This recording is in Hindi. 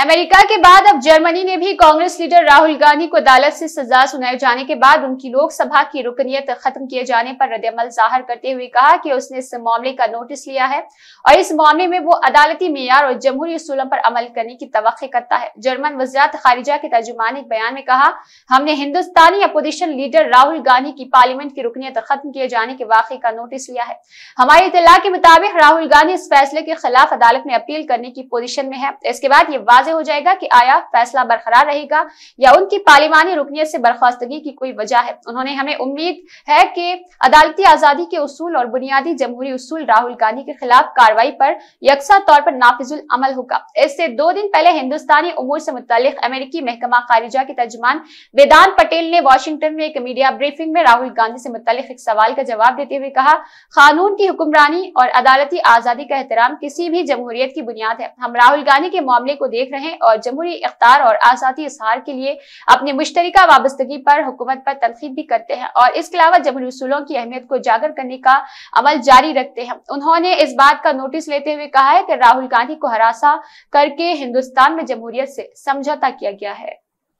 अमेरिका के बाद अब जर्मनी ने भी कांग्रेस लीडर राहुल गांधी को अदालत से सजा सुनाए जाने के बाद उनकी लोकसभा की रुकनीत खत्म किए जाने पर रद्दमल जाहिर करते हुए कहा कि उसने इस मामले का नोटिस लिया है और इस मामले में वो अदालती मैार और जमहूरी असूलों पर अमल करने की तो करता है जर्मन वजारत खारिजा के तर्जुमान एक बयान में कहा हमने हिंदुस्तानी अपोजिशन लीडर राहुल गांधी की पार्लियामेंट की रुकनीत खत्म किए जाने के वाक़े का नोटिस लिया है हमारी इतला के मुताबिक राहुल गांधी इस फैसले के खिलाफ अदालत में अपील करने की पोजिशन में है इसके बाद ये वाजे हो जाएगा कि आया फैसला बरकरार रहेगा या उनकी पार्लिमानी रुकनीत से बर्खास्तगी की कोई वजह है उन्होंने हमें उम्मीद है कि अदालती आज़ादी के उसूल और बुनियादी जमहूरी उसूल राहुल गांधी के खिलाफ कार्रवाई पर यकसा तौर पर नाफिजुल अमल होगा इससे दो दिन पहले हिंदुस्तानी उमूर से मुतल अमेरिकी महकमा खारिजा के तर्जमान वेदान पटेल ने वॉशिंगटन में एक मीडिया ब्रीफिंग में राहुल गांधी से मुतल एक सवाल का जवाब देते हुए कहा कानून की हुक्मरानी और अदालती आज़ादी का एहतराम किसी भी जमहूरियत की बुनियाद है हम राहुल गांधी के मामले को देख देख रहे हैं और जमहूरी इकदार और आज़ादी इजहार के लिए अपनी मुश्तरका वाबस्तगी पर हुकूमत पर तनखीद भी करते हैं और इसके अलावा जमहूरी असूलों की अहमियत को उजागर करने का अमल जारी रखते हैं उन्होंने इस बात का नोटिस लेते हुए कहा है कि राहुल गांधी को हरासा करके हिंदुस्तान में जमहूरियत से समझौता किया गया है